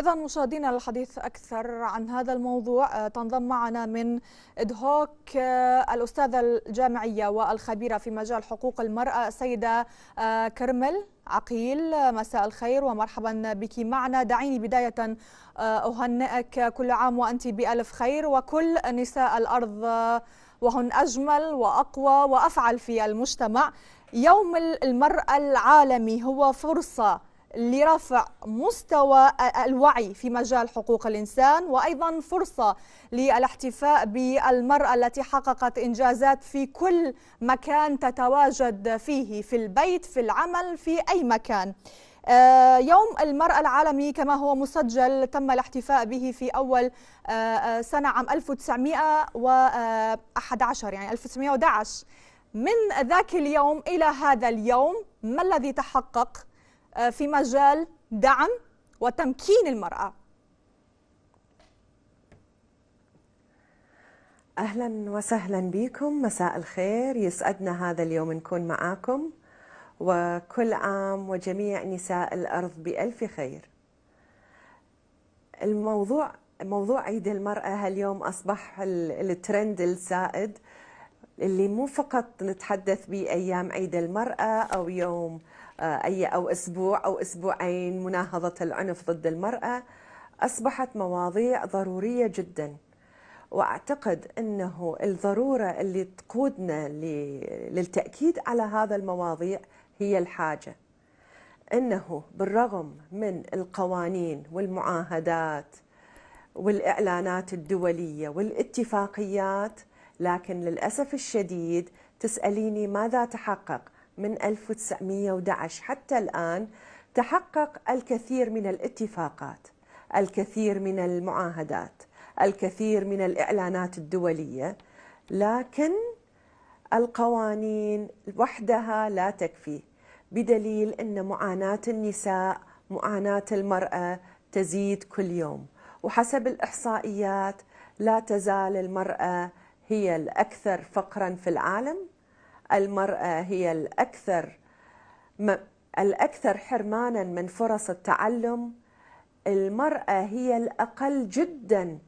إذا مشاهدينا للحديث أكثر عن هذا الموضوع آه، تنضم معنا من إدهوك آه، الأستاذة الجامعية والخبيرة في مجال حقوق المرأة السيدة آه، كرمل عقيل مساء الخير ومرحبا بك معنا دعيني بداية أهنئك كل عام وأنت بألف خير وكل نساء الأرض وهن أجمل وأقوى وأفعل في المجتمع يوم المرأة العالمي هو فرصة لرفع مستوى الوعي في مجال حقوق الإنسان وأيضا فرصة للاحتفاء بالمرأة التي حققت إنجازات في كل مكان تتواجد فيه في البيت في العمل في أي مكان آه، يوم المرأة العالمي كما هو مسجل تم الاحتفاء به في أول آه، آه، سنة عام 1911 يعني 1911 من ذاك اليوم إلى هذا اليوم ما الذي تحقق آه، في مجال دعم وتمكين المرأة أهلا وسهلا بكم مساء الخير يسعدنا هذا اليوم نكون معاكم وكل عام وجميع نساء الأرض بألف خير الموضوع موضوع عيد المرأة هاليوم أصبح الترند السائد اللي مو فقط نتحدث بأيام عيد المرأة أو يوم آه، أي أو أسبوع أو أسبوعين مناهضة العنف ضد المرأة أصبحت مواضيع ضرورية جدا وأعتقد أنه الضرورة اللي تقودنا للتأكيد على هذا المواضيع هي الحاجة أنه بالرغم من القوانين والمعاهدات والإعلانات الدولية والاتفاقيات لكن للأسف الشديد تسأليني ماذا تحقق من 1911 حتى الآن تحقق الكثير من الاتفاقات الكثير من المعاهدات الكثير من الإعلانات الدولية لكن القوانين وحدها لا تكفي بدليل أن معاناة النساء معاناة المرأة تزيد كل يوم وحسب الإحصائيات لا تزال المرأة هي الأكثر فقرا في العالم المرأة هي الأكثر الأكثر حرمانا من فرص التعلم المرأة هي الأقل جدا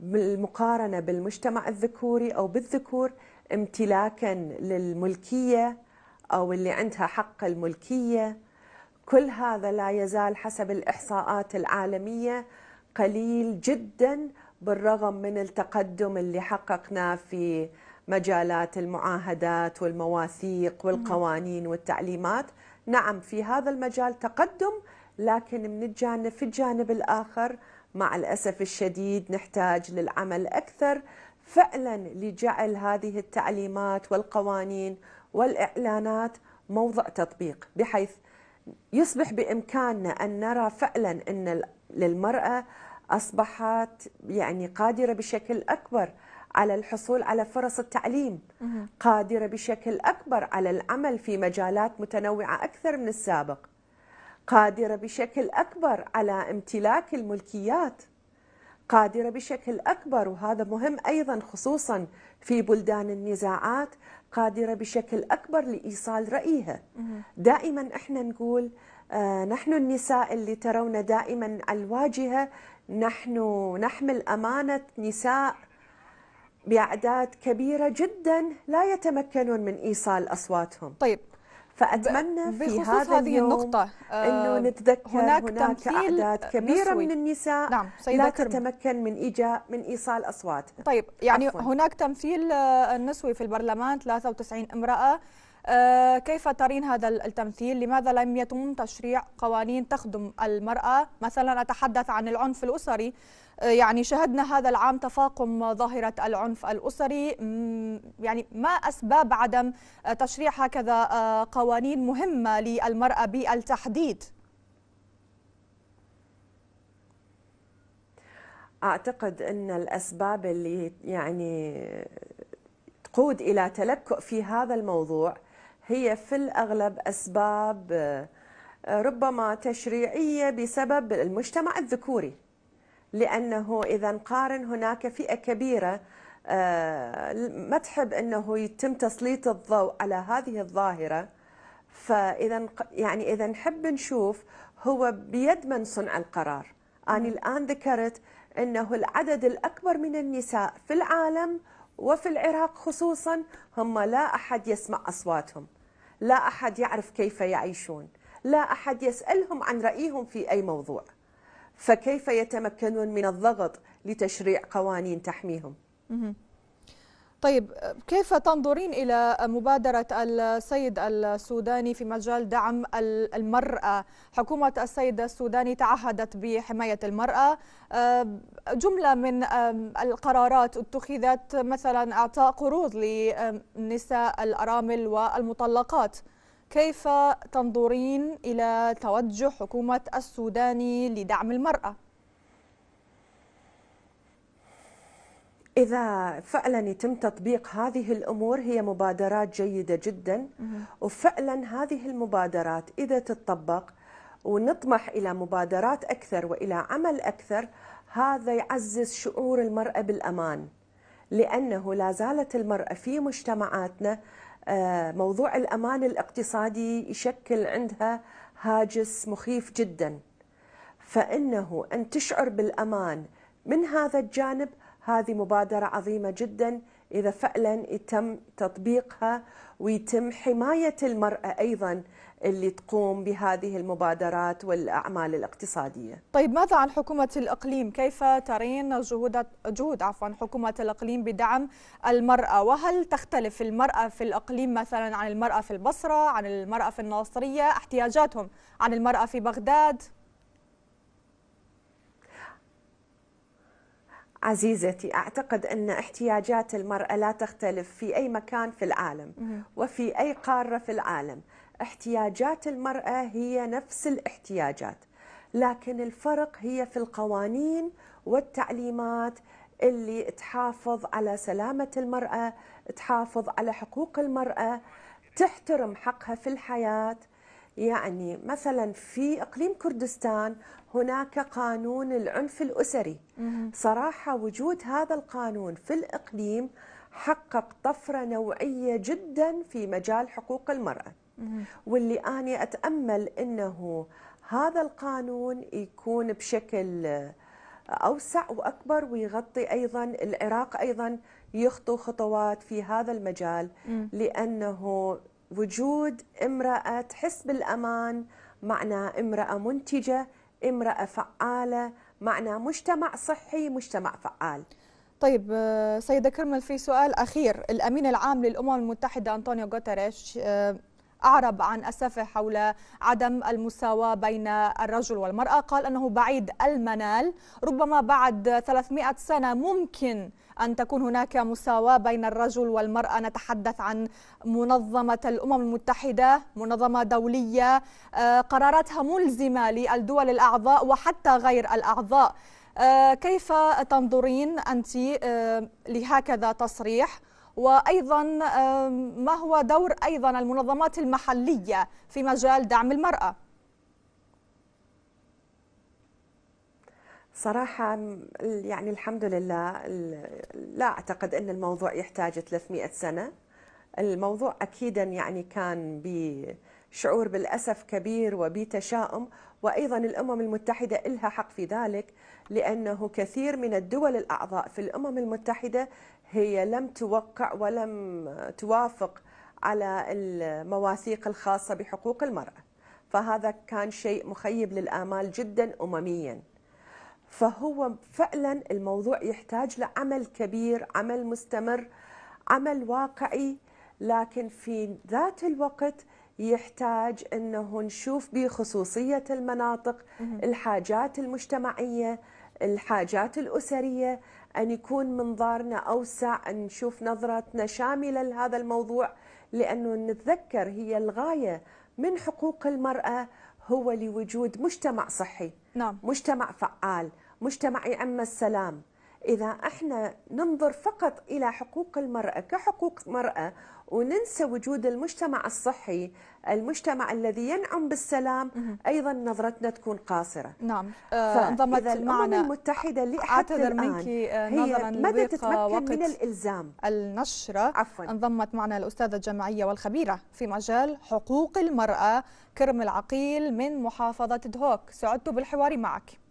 بالمقارنة بالمجتمع الذكوري أو بالذكور امتلاكا للملكية أو اللي عندها حق الملكية كل هذا لا يزال حسب الإحصاءات العالمية قليل جدا بالرغم من التقدم اللي حققناه في مجالات المعاهدات والمواثيق نعم. والقوانين والتعليمات نعم في هذا المجال تقدم لكن من الجانب في الجانب الآخر مع الأسف الشديد نحتاج للعمل أكثر فعلا لجعل هذه التعليمات والقوانين والإعلانات موضع تطبيق بحيث يصبح بإمكاننا أن نرى فعلا أن للمرأة اصبحت يعني قادره بشكل اكبر على الحصول على فرص التعليم قادره بشكل اكبر على العمل في مجالات متنوعه اكثر من السابق قادره بشكل اكبر على امتلاك الملكيات قادره بشكل اكبر وهذا مهم ايضا خصوصا في بلدان النزاعات قادره بشكل اكبر لايصال رايها دائما احنا نقول آه، نحن النساء اللي ترون دائما على الواجهه نحن نحمل امانه نساء باعداد كبيره جدا لا يتمكنون من ايصال اصواتهم. طيب فاتمنى في هذا هذه اليوم النقطة آه انه نتذكر هناك, هناك تمثيل اعداد كبيرة نسوي. من النساء نعم لا تتمكن من ايجاء من ايصال اصواتها. طيب يعني أفهم. هناك تمثيل آه، نسوي في البرلمان 93 امرأة آه، كيف ترين هذا التمثيل؟ لماذا لم يتم تشريع قوانين تخدم المرأة؟ مثلا أتحدث عن العنف الأسري آه، يعني شهدنا هذا العام تفاقم ظاهرة العنف الأسري يعني ما أسباب عدم آه، تشريع هكذا قوانين مهمة للمرأة بالتحديد؟ أعتقد أن الأسباب اللي يعني تقود إلى تلكؤ في هذا الموضوع هي في الأغلب أسباب آه، ربما تشريعية بسبب المجتمع الذكوري لأنه إذا نقارن هناك فئة كبيرة آه، ما تحب أنه يتم تسليط الضوء على هذه الظاهرة فإذا يعني إذا نحب نشوف هو بيد من صنع القرار أنا الآن ذكرت أنه العدد الأكبر من النساء في العالم وفي العراق خصوصا هم لا أحد يسمع أصواتهم لا أحد يعرف كيف يعيشون لا أحد يسألهم عن رأيهم في أي موضوع فكيف يتمكنون من الضغط لتشريع قوانين تحميهم؟ طيب كيف تنظرين إلى مبادرة السيد السوداني في مجال دعم المرأة حكومة السيد السوداني تعهدت بحماية المرأة جملة من القرارات اتخذت مثلا إعطاء قروض لنساء الأرامل والمطلقات كيف تنظرين إلى توجه حكومة السوداني لدعم المرأة؟ إذا فعلا يتم تطبيق هذه الأمور هي مبادرات جيدة جدا وفعلا هذه المبادرات إذا تتطبق ونطمح إلى مبادرات أكثر وإلى عمل أكثر هذا يعزز شعور المرأة بالأمان لأنه لا زالت المرأة في مجتمعاتنا آه، موضوع الأمان الاقتصادي يشكل عندها هاجس مخيف جدا فإنه أن تشعر بالأمان من هذا الجانب هذه مبادرة عظيمة جدا إذا فعلا يتم تطبيقها ويتم حماية المرأة أيضا اللي تقوم بهذه المبادرات والأعمال الاقتصادية طيب ماذا عن حكومة الإقليم؟ كيف ترين جهود, جهود عفوا حكومة الإقليم بدعم المرأة؟ وهل تختلف المرأة في الإقليم مثلا عن المرأة في البصرة عن المرأة في الناصرية احتياجاتهم عن المرأة في بغداد؟ عزيزتي أعتقد أن احتياجات المرأة لا تختلف في أي مكان في العالم وفي أي قارة في العالم احتياجات المرأة هي نفس الاحتياجات لكن الفرق هي في القوانين والتعليمات اللي تحافظ على سلامة المرأة تحافظ على حقوق المرأة تحترم حقها في الحياة يعني مثلا في اقليم كردستان هناك قانون العنف الاسري صراحه وجود هذا القانون في الاقليم حقق طفره نوعيه جدا في مجال حقوق المراه واللي أنا أتأمل أنه هذا القانون يكون بشكل أوسع وأكبر ويغطي أيضا العراق أيضا يخطو خطوات في هذا المجال لأنه وجود امرأة تحس بالأمان معنى امرأة منتجة امرأة فعالة معنى مجتمع صحي مجتمع فعال طيب آه، سيدة كرمل في سؤال أخير الأمين العام للأمم المتحدة أنطونيو غوتيريش آه، أعرب عن أسفه حول عدم المساواة بين الرجل والمرأة قال أنه بعيد المنال ربما بعد 300 سنة ممكن أن تكون هناك مساواة بين الرجل والمرأة نتحدث عن منظمة الأمم المتحدة منظمة دولية آه، قراراتها ملزمة للدول الأعضاء وحتى غير الأعضاء آه، كيف تنظرين أنت آه، لهكذا تصريح وايضا ما هو دور ايضا المنظمات المحليه في مجال دعم المراه صراحة يعني الحمد لله لا أعتقد أن الموضوع يحتاج 300 سنة الموضوع أكيدا يعني كان بشعور بالأسف كبير وبتشاؤم وأيضا الأمم المتحدة إلها حق في ذلك لأنه كثير من الدول الأعضاء في الأمم المتحدة هي لم توقع ولم توافق على المواثيق الخاصة بحقوق المرأة فهذا كان شيء مخيب للآمال جدا أمميا فهو فعلا الموضوع يحتاج لعمل كبير عمل مستمر عمل واقعي لكن في ذات الوقت يحتاج انه نشوف بخصوصيه المناطق الحاجات المجتمعيه الحاجات الاسريه أن يكون منظارنا أوسع أن نشوف نظرتنا شاملة لهذا الموضوع لأنه نتذكر هي الغاية من حقوق المرأة هو لوجود مجتمع صحي نعم. مجتمع فعال مجتمع يأمن السلام إذا احنا ننظر فقط إلى حقوق المرأة كحقوق مرأة وننسى وجود المجتمع الصحي المجتمع الذي ينعم بالسلام أيضا نظرتنا تكون قاصرة نعم آه، انضمت معنا المتحدة لحتى اعتذر منك آه، نظرا هي متى من الإلزام النشرة عفوا انضمت معنا الأستاذة الجامعية والخبيرة في مجال حقوق المرأة كرم العقيل من محافظة دهوك سعدت بالحوار معك